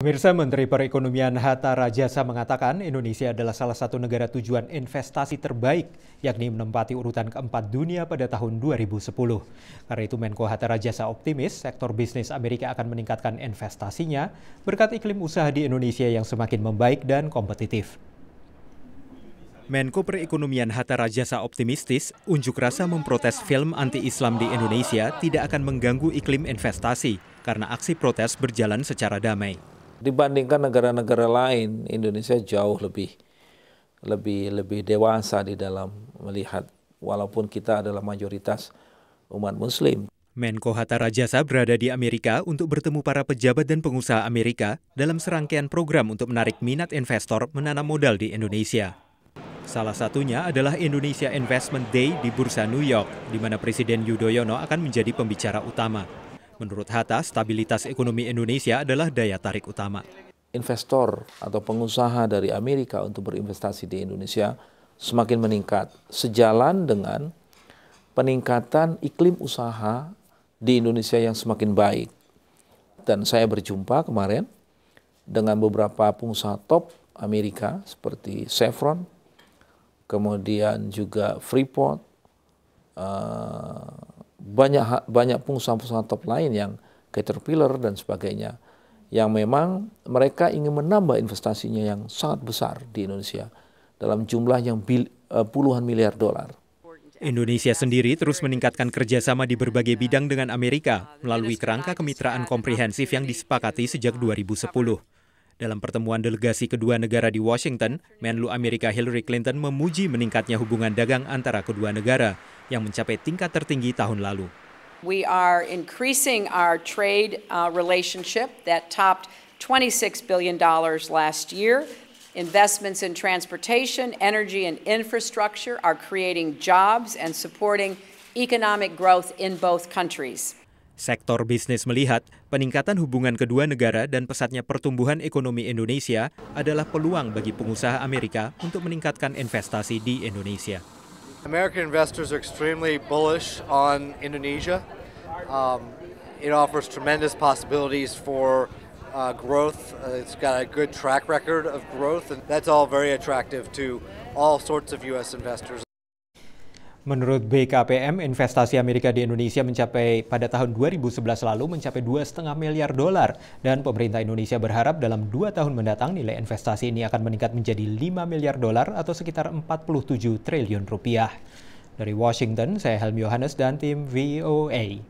Pemirsa Menteri Perekonomian Hatta Rajasa mengatakan Indonesia adalah salah satu negara tujuan investasi terbaik yakni menempati urutan keempat dunia pada tahun 2010. Karena itu Menko Hatta Rajasa optimis sektor bisnis Amerika akan meningkatkan investasinya berkat iklim usaha di Indonesia yang semakin membaik dan kompetitif. Menko Perekonomian Hatta Rajasa optimistis, unjuk rasa memprotes film anti-Islam di Indonesia tidak akan mengganggu iklim investasi karena aksi protes berjalan secara damai. Dibandingkan negara-negara lain, Indonesia jauh lebih lebih lebih dewasa di dalam melihat walaupun kita adalah mayoritas umat muslim. Menko Hatta Rajasa berada di Amerika untuk bertemu para pejabat dan pengusaha Amerika dalam serangkaian program untuk menarik minat investor menanam modal di Indonesia. Salah satunya adalah Indonesia Investment Day di Bursa New York, di mana Presiden Yudhoyono akan menjadi pembicara utama. Menurut Hatta, stabilitas ekonomi Indonesia adalah daya tarik utama. Investor atau pengusaha dari Amerika untuk berinvestasi di Indonesia semakin meningkat, sejalan dengan peningkatan iklim usaha di Indonesia yang semakin baik. Dan saya berjumpa kemarin dengan beberapa pengusaha top Amerika seperti Chevron, kemudian juga Freeport, eh, banyak banyak pengusaha-pengusaha top lain yang Caterpillar dan sebagainya yang memang mereka ingin menambah investasinya yang sangat besar di Indonesia dalam jumlah yang bil, uh, puluhan miliar dolar. Indonesia sendiri terus meningkatkan kerjasama di berbagai bidang dengan Amerika melalui kerangka kemitraan komprehensif yang disepakati sejak 2010. Dalam pertemuan delegasi kedua negara di Washington, Menlu Amerika Hillary Clinton memuji meningkatnya hubungan dagang antara kedua negara yang mencapai tingkat tertinggi tahun lalu. We are increasing our trade uh, relationship that topped 26 billion dollars last year. Investments in transportation, energy and infrastructure are creating jobs and supporting economic growth in both countries. Sektor bisnis melihat peningkatan hubungan kedua negara dan pesatnya pertumbuhan ekonomi Indonesia adalah peluang bagi pengusaha Amerika untuk meningkatkan investasi di Indonesia. American investors are extremely bullish on Indonesia. Um, it offers tremendous possibilities for uh, growth. Uh, it's got a good track record of growth, and that's all very attractive to all sorts of U.S. investors. Menurut BKPM, investasi Amerika di Indonesia mencapai pada tahun 2011 lalu mencapai 2,5 miliar dolar dan pemerintah Indonesia berharap dalam dua tahun mendatang nilai investasi ini akan meningkat menjadi 5 miliar dolar atau sekitar 47 triliun rupiah. Dari Washington, saya Helm Yohanes dan tim VOA.